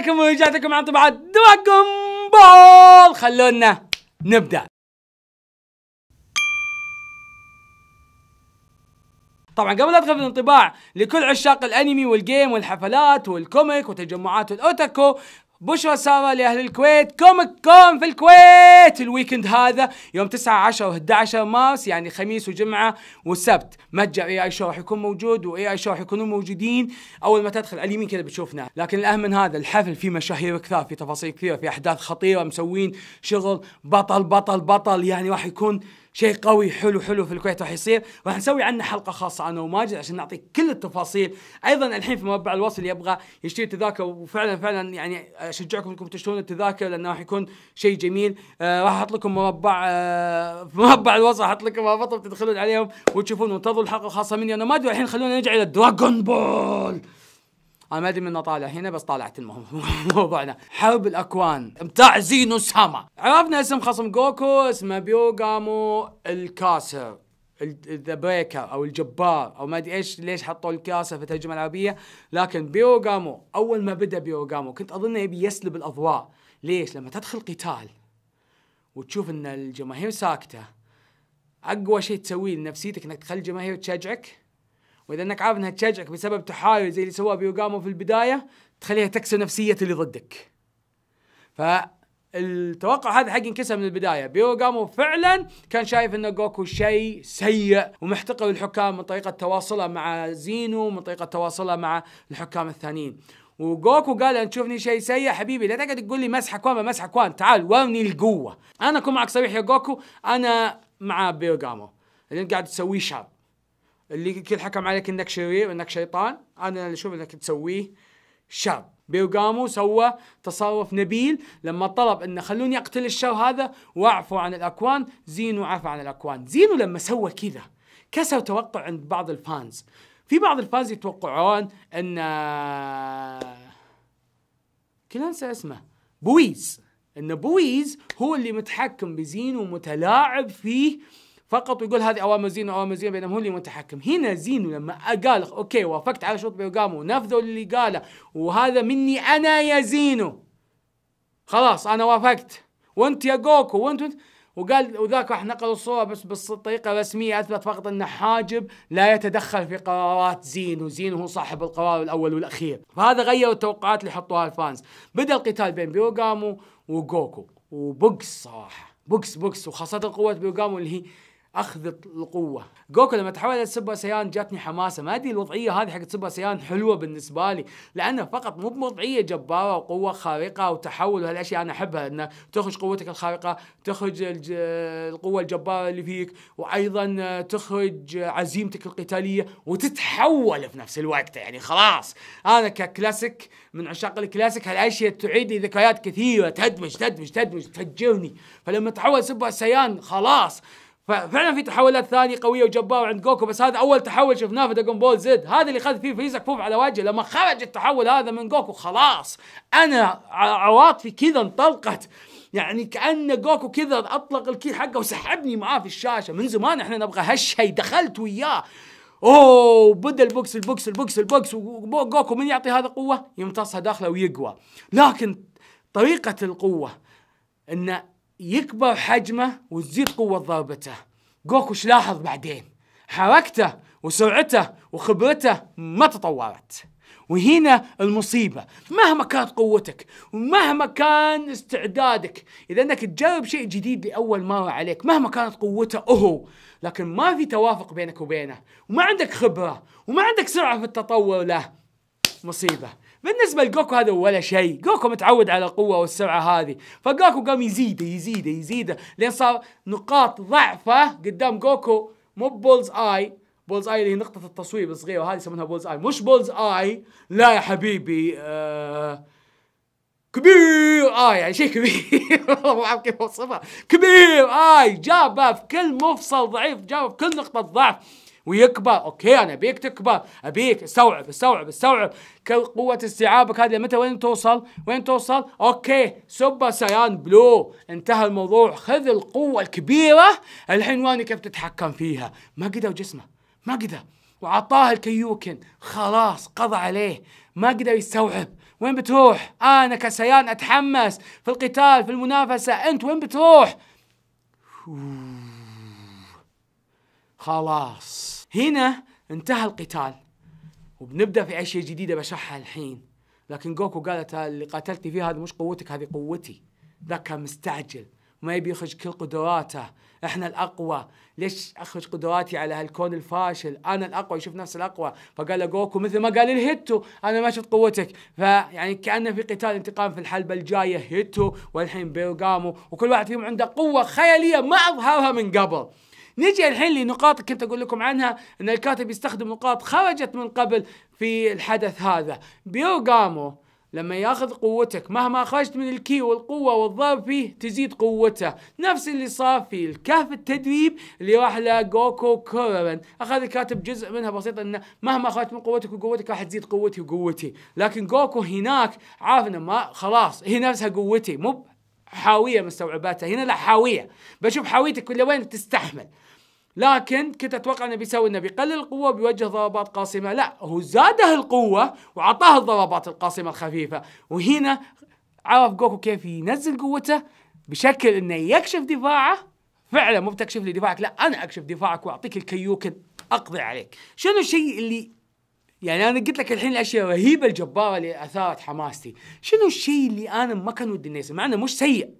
عليكم ورجعتكم عن طبعات دراجون بول خلونا نبدأ طبعا قبل ادخل في الانطباع لكل عشاق الانمي والجيم والحفلات والكوميك وتجمعات الاوتاكو بشرى سارة لأهل الكويت كوميك كون في الكويت الويكند هذا يوم 9 10 و11 مارس يعني خميس وجمعة والسبت متجر اي اي شو راح يكون موجود واي اي شو راح يكونون موجودين اول ما تدخل على اليمين كذا بتشوفنا لكن الاهم من هذا الحفل فيه مشاهير كثار في تفاصيل كثيرة في احداث خطيرة مسوين شغل بطل بطل بطل يعني راح يكون شيء قوي حلو حلو في الكويت راح يصير راح نسوي عنه حلقه خاصه انا وماجد عشان نعطيك كل التفاصيل ايضا الحين في مربع الوصل اللي يبغى يشتري تذاكر وفعلا فعلا يعني اشجعكم انكم تشترون التذاكر لانه راح يكون شيء جميل آه راح احط لكم مربع آه في مربع الوصل احط لكم رابطهم تدخلون عليهم وتشوفون وانتظروا الحلقه الخاصه مني انا ماجد الحين خلونا نرجع الى دراجون بول انا ما ادري من طالع هنا بس طالعت المهم موضوعنا حرب الاكوان بتاع زينو ساما عرفنا اسم خصم جوكو اسمه بيوغامو الكاسر ذا بريكر او الجبار او ما ادري ايش ليش حطوا الكاسه في الترجمه العربيه لكن بيوغامو اول ما بدا بيوغامو كنت اظن يبي يسلب الاضواء ليش لما تدخل قتال وتشوف ان الجماهير ساكته اقوى شيء تسويه لنفسيتك انك تخلي الجماهير تشجعك واذا انك عارف انها تشجعك بسبب تحايل زي اللي سواه بيوغامو في البدايه تخليها تكسر نفسيه اللي ضدك. فالتوقع هذا حق انكسر من البدايه، بيوغامو فعلا كان شايف ان جوكو شيء سيء ومحتقر الحكام من طريقه تواصله مع زينو، من طريقه تواصله مع الحكام الثانيين. وجوكو قال انت تشوفني شيء سيء حبيبي لا تقعد تقول لي مسح اكوان مسح اكوان تعال ورني القوه انا اكون معك صريح يا جوكو انا مع بيوغامو اللي انت قاعد تسويه شاب اللي كل حكم عليك انك شرير انك شيطان انا اللي اشوف انك تسويه شر بيرقامو سوى تصرف نبيل لما طلب انه خلوني اقتل الشر هذا واعفو عن الاكوان زينو عفى عن الاكوان زينو لما سوى كذا كسر توقع عند بعض الفانز في بعض الفانز يتوقعون ان كل انسى اسمه بويز ان بويز هو اللي متحكم بزينو ومتلاعب فيه فقط ويقول هذه اوامر زينو اوامر زينو بينما هو اللي متحكم هنا زينو لما قال اوكي وافقت على شروط بيوغامو ونفذوا اللي قاله وهذا مني انا يا زينو خلاص انا وافقت وانت يا جوكو وانت, وانت وقال وذاك راح نقل الصوره بس بالطريقه الرسميه اثبت فقط ان حاجب لا يتدخل في قرارات زينو، زينو هو صاحب القرار الاول والاخير، فهذا غير التوقعات اللي حطوها الفانز، بدا القتال بين بيوغامو وجوكو وبوكس صراحه، بوكس بوكس وخاصه قوه بيوغامو اللي هي اخذ القوه جوكو لما تحول الى سوبر سيان جاتني حماسه ما ادري الوضعيه هذه حقت سوبر سيان حلوه بالنسبه لي لانه فقط مو بوضعيه جباره وقوه خارقه وتحول وهالاشياء انا احبها انه تخرج قوتك الخارقه تخرج القوه الجباره اللي فيك وايضا تخرج عزيمتك القتاليه وتتحول في نفس الوقت يعني خلاص انا ككلاسيك من عشاق الكلاسيك هالاشياء تعيد لي ذكريات كثيره تدمج تدمج تدمج تفجرني فلما تحول سوبر سيان خلاص ففعلا في تحولات ثانيه قويه وجباره عند جوكو بس هذا اول تحول شفناه في دراجون بول زد هذا اللي خذ فيه فريزا كفوف على وجهه لما خرج التحول هذا من جوكو خلاص انا عواطفي كذا انطلقت يعني كان جوكو كذا اطلق الكي حقه وسحبني معاه في الشاشه من زمان احنا نبغى هالشيء دخلت وياه اوه بدا البوكس البوكس البوكس البوكس وجوكو من يعطي هذا قوه يمتصها داخله ويقوى لكن طريقه القوه انه يكبر حجمه وتزيد قوة ضربته جوكو لاحظ بعدين حركته وسرعته وخبرته ما تطورت وهنا المصيبة مهما كانت قوتك ومهما كان استعدادك إذا أنك تجرب شيء جديد لأول مرة عليك مهما كانت قوته أهو لكن ما في توافق بينك وبينه وما عندك خبرة وما عندك سرعة في التطور له مصيبة بالنسبه لجوكو هذا ولا شيء جوكو متعود على القوه والسرعه هذه فجوكو قام يزيده يزيده يزيده لين صار نقاط ضعفه قدام جوكو مو بولز اي بولز اي اللي هي نقطه التصويب الصغيره هذه يسمونها بولز اي مش بولز اي لا يا حبيبي آه كبير آه يعني شيء كبير ما اعرف كيف اوصفها كبير آي آه جابه في كل مفصل ضعيف جابه في كل نقطه ضعف ويكبر اوكي انا ابيك تكبر ابيك استوعب استوعب استوعب قوه استيعابك هذه متى وين توصل وين توصل اوكي سوبر سايان بلو انتهى الموضوع خذ القوه الكبيره الحين واني كيف تتحكم فيها ما قدر جسمه ما قدر وعطاه الكيوكن خلاص قضى عليه ما قدر يستوعب وين بتروح انا كسيان اتحمس في القتال في المنافسه انت وين بتروح خلاص هنا انتهى القتال وبنبدا في اشياء جديده بشرحها الحين لكن جوكو قالت اللي قاتلتي فيه هذا مش قوتك هذه قوتي ذاك كان مستعجل ما يبي يخرج كل قدراته احنا الاقوى ليش اخرج قدراتي على هالكون الفاشل انا الاقوى يشوف نفسه الاقوى فقال له جوكو مثل ما قال الهيتو انا ما شفت قوتك فيعني كانه في قتال انتقام في الحلبه الجايه هيتو والحين بيرغامو وكل واحد فيهم عنده قوه خياليه ما اظهرها من قبل نجي الحين لنقاط كنت اقول لكم عنها ان الكاتب يستخدم نقاط خرجت من قبل في الحدث هذا بيوغامو لما ياخذ قوتك مهما خرجت من الكي والقوة والضرب فيه تزيد قوته نفس اللي صار في الكهف التدريب اللي راح لجوكو كورن أخذ الكاتب جزء منها بسيط أنه مهما خرجت من قوتك وقوتك راح تزيد قوتي وقوتي لكن جوكو هناك عارف أنه ما خلاص هي نفسها قوتي مو حاويه مستوعباتها هنا لا حاويه بشوف حاويتك كل وين تستحمل لكن كنت اتوقع انه بيسوي انه بيقلل القوه بيوجه ضربات قاصمه لا هو زاده القوه وعطاه الضربات القاصمه الخفيفه وهنا عرف جوكو كيف ينزل قوته بشكل انه يكشف دفاعه فعلا مو بتكشف لي دفاعك لا انا اكشف دفاعك واعطيك الكيوكن اقضي عليك شنو الشيء اللي يعني انا قلت لك الحين الاشياء رهيبه الجباره اللي اثارت حماستي شنو الشيء اللي انا ما كان ودي انه يصير مع انه مش سيء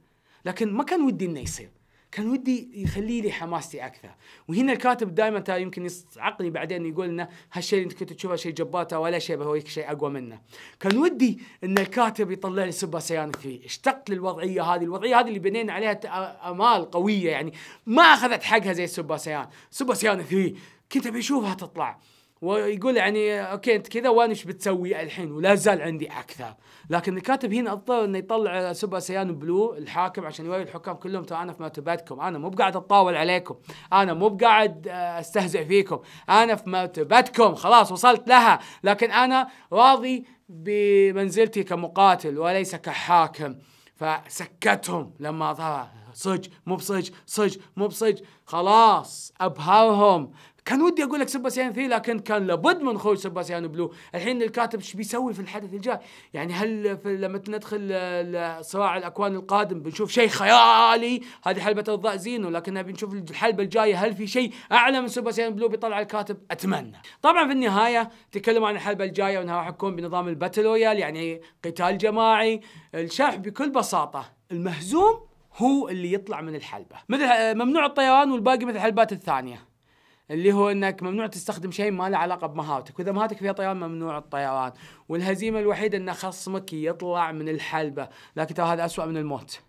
لكن ما كان ودي انه يصير كان ودي يخلي لي حماستي اكثر وهنا الكاتب دائما ترى يمكن يصعقني بعدين يقول انه هالشيء اللي انت كنت تشوفه شيء جبار ولا شيء بهويك شيء اقوى منه كان ودي ان الكاتب يطلع لي سوبر سيان 3 اشتقت للوضعيه هذه الوضعيه هذه اللي بنينا عليها امال قويه يعني ما اخذت حقها زي سوبر سيان سوبر سيان 3 كنت ابي اشوفها تطلع ويقول يعني اوكي انت كذا وانا ايش بتسوي الحين ولا زال عندي اكثر لكن الكاتب هنا اضطر انه يطلع سوبر سيان بلو الحاكم عشان يوري الحكام كلهم ترى انا في مرتبتكم انا مو بقاعد اتطاول عليكم انا مو بقاعد آه، استهزئ فيكم انا في مرتبتكم خلاص وصلت لها لكن انا راضي بمنزلتي كمقاتل وليس كحاكم فسكتهم لما ظهر صج مو بصج صج مو بصج خلاص ابهرهم كان ودي اقول لك سباسيان ثري لكن كان لابد من خروج سباسيان بلو، الحين الكاتب ايش بيسوي في الحدث الجاي؟ يعني هل في لما ندخل صراع الاكوان القادم بنشوف شيء خيالي؟ هذه حلبة اضاء زينو لكن بنشوف الحلبة الجايه هل في شيء اعلى من سباسيان بلو بيطلع الكاتب؟ اتمنى. طبعا في النهايه تكلموا عن الحلبة الجايه وانها راح تكون بنظام الباتل رويال يعني قتال جماعي، الشرح بكل بساطه المهزوم هو اللي يطلع من الحلبة مثل ممنوع الطيران والباقي مثل الحلبات الثانية اللي هو انك ممنوع تستخدم شيء ما له علاقه بمهاراتك، واذا مهاراتك فيها طيران ممنوع الطيران، والهزيمه الوحيده ان خصمك يطلع من الحلبه، لكن ترى هذا اسوء من الموت.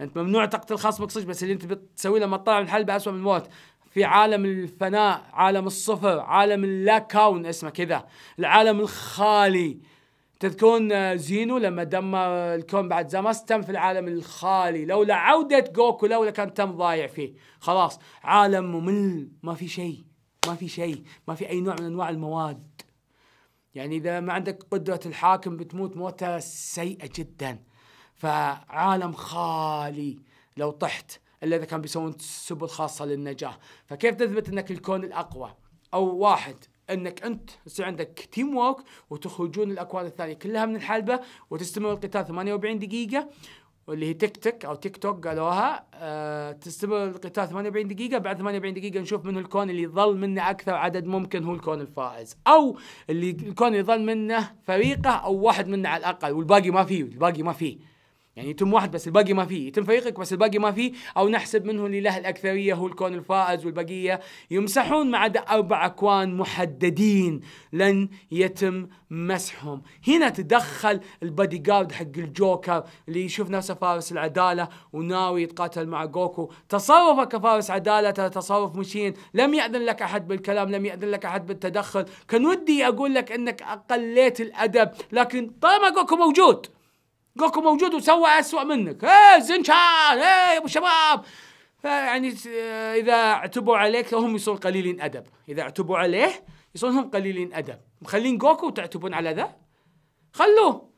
انت ممنوع تقتل خصمك صدق بس اللي انت بتسويه لما تطلع من الحلبه اسوء من الموت. في عالم الفناء، عالم الصفر، عالم اللا كون اسمه كذا، العالم الخالي. تذكرون آه، زينو لما دمر الكون بعد زي تم في العالم الخالي لولا عودة جوكو لولا كان تم ضايع فيه خلاص عالم ممل ما في شيء ما في شيء ما في أي نوع من أنواع المواد يعني إذا ما عندك قدرة الحاكم بتموت موتة سيئة جدا فعالم خالي لو طحت إلا إذا كان بيسوون سبل خاصة للنجاة فكيف تثبت أنك الكون الأقوى أو واحد انك انت يصير عندك تيم وورك وتخرجون الاكواد الثانيه كلها من الحلبه وتستمر القتال 48 دقيقه واللي هي تيك تيك او تيك توك قالوها أه تستمر القتال 48 دقيقة بعد 48 دقيقة نشوف من الكون اللي ظل منه أكثر عدد ممكن هو الكون الفائز أو اللي الكون اللي ظل منه فريقه أو واحد منه على الأقل والباقي ما فيه الباقي ما فيه يعني يتم واحد بس الباقي ما فيه يتم فريقك بس الباقي ما فيه او نحسب منه اللي له الاكثريه هو الكون الفائز والبقيه يمسحون ما عدا اربع اكوان محددين لن يتم مسحهم هنا تدخل البادي جارد حق الجوكر اللي يشوف نفسه فارس العداله وناوي يتقاتل مع جوكو تصرفه كفارس عداله تصرف مشين لم ياذن لك احد بالكلام لم ياذن لك احد بالتدخل كان ودي اقول لك انك اقليت الادب لكن طالما جوكو موجود جوكو موجود وسوى أسوأ منك ايه زنشان ايه ابو شباب إيه، يعني إيه، اذا اعتبوا عليك هم يصيرون قليلين ادب اذا اعتبوا عليه يصيرون هم قليلين ادب مخلين جوكو تعتبون على ذا خلوه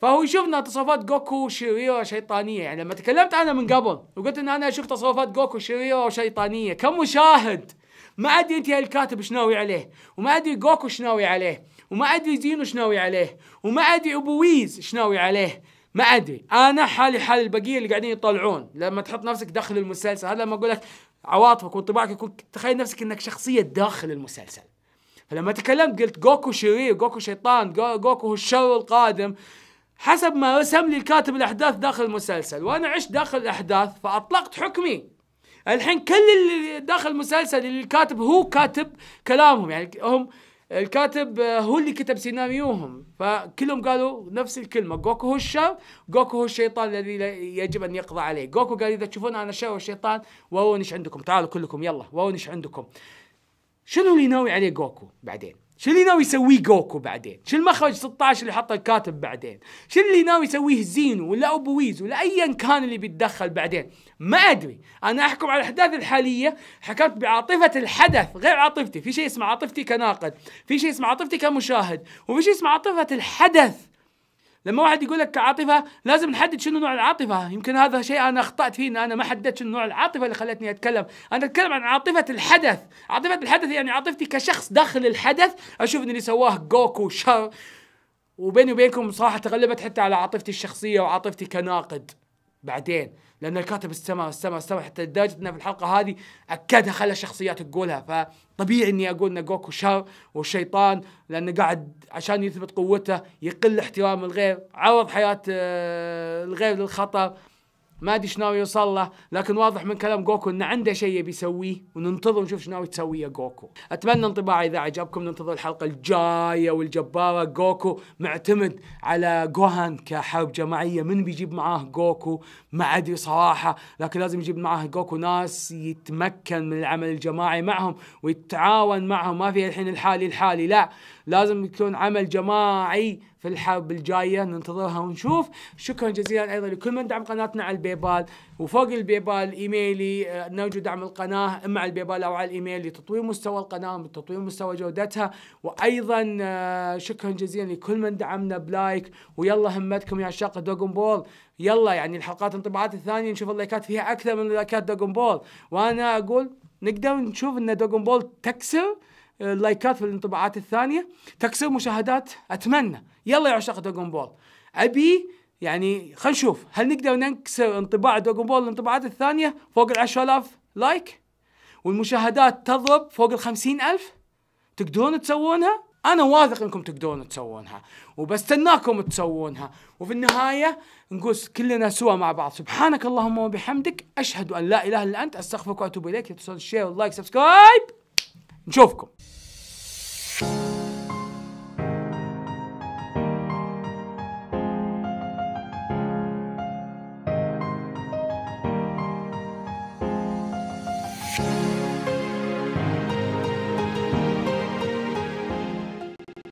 فهو يشوفنا تصرفات جوكو شريره شيطانيه يعني لما تكلمت انا من قبل وقلت ان انا اشوف تصرفات جوكو شريره وشيطانيه كمشاهد ما ادري انت يا الكاتب ايش ناوي عليه وما ادري جوكو ايش ناوي عليه وما ادري زينو ايش ناوي عليه وما ادري ابو ويز ايش ناوي عليه ما ادري انا حالي حال البقيه اللي قاعدين يطلعون لما تحط نفسك داخل المسلسل هذا لما اقول لك عواطفك وانطباعك يكون تخيل نفسك انك شخصيه داخل المسلسل فلما تكلمت قلت جوكو شرير جوكو شيطان جوكو هو الشر القادم حسب ما رسم لي الكاتب الاحداث داخل المسلسل وانا عشت داخل الاحداث فاطلقت حكمي الحين كل اللي داخل المسلسل اللي الكاتب هو كاتب كلامهم يعني هم الكاتب آه، هو اللي كتب سيناريوهم فكلهم قالوا نفس الكلمة جوكو هو الشر جوكو هو الشيطان الذي يجب أن يقضى عليه جوكو قال إذا تشوفون أنا الشر والشيطان وونش عندكم تعالوا كلكم يلا وونش عندكم شنو اللي ناوي عليه جوكو بعدين شو اللي ناوي يسويه جوكو بعدين؟ شو المخرج 16 اللي حطه الكاتب بعدين؟ شو اللي ناوي يسويه زينو ولا ويز ولا ايا كان اللي بيتدخل بعدين؟ ما ادري، انا احكم على الاحداث الحاليه، حكمت بعاطفه الحدث غير عاطفتي، في شيء اسمه عاطفتي كناقد، في شيء اسمه عاطفتي كمشاهد، وفي شيء اسمه عاطفه الحدث لما واحد يقول لك عاطفه لازم نحدد شنو نوع العاطفه يمكن هذا شيء انا اخطات فيه ان انا ما حددت شنو نوع العاطفه اللي خلتني اتكلم انا اتكلم عن عاطفه الحدث عاطفه الحدث يعني عاطفتي كشخص داخل الحدث اشوف ان اللي سواه جوكو شر وبيني وبينكم صراحه تغلبت حتى على عاطفتي الشخصيه وعاطفتي كناقد بعدين لان الكاتب استمع استمع استمع حتى لدرجه انه في الحلقه هذه اكدها خلى الشخصيات تقولها فطبيعي اني اقول ان جوكو شر وشيطان لانه قاعد عشان يثبت قوته يقل احترام الغير عرض حياه آه، الغير للخطر ما ادري ايش ناوي يوصل له لكن واضح من كلام جوكو انه عنده شيء يبي يسويه وننتظر ونشوف ايش ناوي تسويه جوكو اتمنى انطباعي اذا عجبكم ننتظر الحلقه الجايه والجباره جوكو معتمد على جوهان كحرب جماعيه من بيجيب معاه جوكو ما ادري صراحه لكن لازم يجيب معاه جوكو ناس يتمكن من العمل الجماعي معهم ويتعاون معهم ما في الحين الحالي الحالي لا لازم يكون عمل جماعي في الحرب الجايه ننتظرها ونشوف شكرا جزيلا ايضا لكل من دعم قناتنا على البيبال وفوق البيبال ايميلي آه، نرجو دعم القناه اما على البيبال او على الايميل لتطوير مستوى القناه وتطوير مستوى جودتها وايضا آه، شكرا جزيلا لكل من دعمنا بلايك ويلا همتكم يا عشاق دوغون بول يلا يعني الحلقات انطباعات الثانيه نشوف اللايكات فيها اكثر من لايكات دوغون بول وانا اقول نقدر نشوف ان دوغون بول تكسر لايكات في الانطباعات الثانيه تكسر مشاهدات اتمنى يلا يا عشاق دراجون بول ابي يعني خلينا نشوف هل نقدر نكسر انطباع دراجون بول الانطباعات الثانيه فوق ال 10000 لايك والمشاهدات تضرب فوق ال 50000 تقدرون تسوونها انا واثق انكم تقدرون تسوونها وبستناكم تسوونها وفي النهايه نقول كلنا سوا مع بعض سبحانك اللهم وبحمدك اشهد ان لا اله الا انت استغفرك واتوب اليك لا تنسون الشير واللايك سبسكرايب نشوفكم